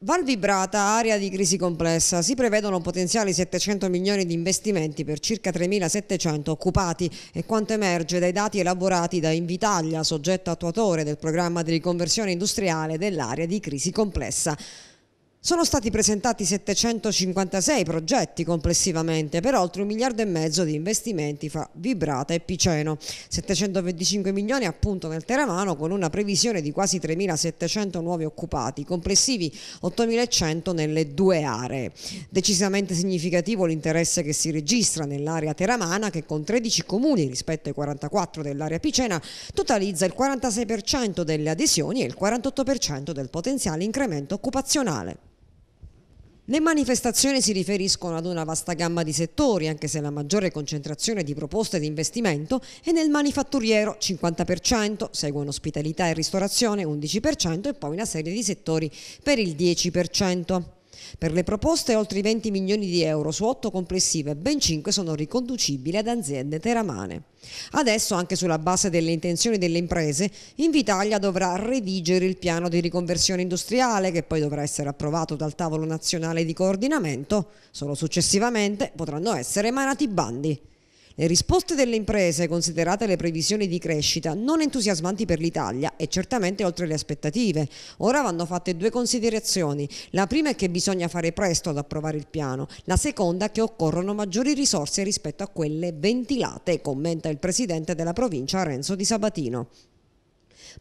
Val Vibrata, area di crisi complessa, si prevedono potenziali 700 milioni di investimenti per circa 3.700 occupati e quanto emerge dai dati elaborati da Invitalia, soggetto attuatore del programma di riconversione industriale dell'area di crisi complessa. Sono stati presentati 756 progetti complessivamente per oltre un miliardo e mezzo di investimenti fra Vibrata e Piceno, 725 milioni appunto nel Teramano con una previsione di quasi 3.700 nuovi occupati, complessivi 8.100 nelle due aree. Decisamente significativo l'interesse che si registra nell'area teramana che con 13 comuni rispetto ai 44 dell'area Picena totalizza il 46% delle adesioni e il 48% del potenziale incremento occupazionale. Le manifestazioni si riferiscono ad una vasta gamma di settori, anche se la maggiore concentrazione di proposte di investimento è nel manifatturiero 50%, seguono ospitalità e ristorazione 11% e poi una serie di settori per il 10%. Per le proposte oltre i 20 milioni di euro su 8 complessive, ben 5 sono riconducibili ad aziende teramane. Adesso, anche sulla base delle intenzioni delle imprese, Invitalia dovrà redigere il piano di riconversione industriale che poi dovrà essere approvato dal tavolo nazionale di coordinamento. Solo successivamente potranno essere emanati bandi. Le risposte delle imprese, considerate le previsioni di crescita, non entusiasmanti per l'Italia e certamente oltre le aspettative. Ora vanno fatte due considerazioni. La prima è che bisogna fare presto ad approvare il piano, la seconda è che occorrono maggiori risorse rispetto a quelle ventilate, commenta il presidente della provincia Renzo Di Sabatino.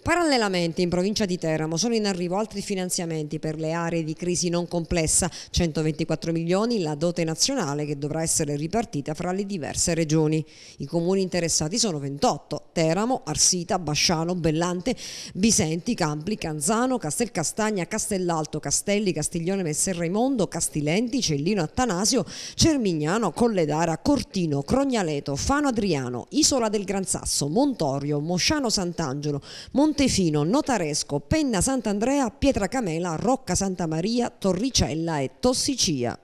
Parallelamente in provincia di Teramo sono in arrivo altri finanziamenti per le aree di crisi non complessa, 124 milioni la dote nazionale che dovrà essere ripartita fra le diverse regioni. I comuni interessati sono 28, Teramo, Arsita, Basciano, Bellante, Bisenti, Campli, Canzano, Castelcastagna, Castellalto, Castelli, Castiglione Messer Raimondo, Castilenti, Cellino Attanasio, Cermignano, Colledara, Cortino, Crognaleto, Fano Adriano, Isola del Gran Sasso, Montorio, Mosciano Sant'Angelo, Montorio, Montefino, Notaresco, Penna Sant'Andrea, Pietra Camela, Rocca Santa Maria, Torricella e Tossicia.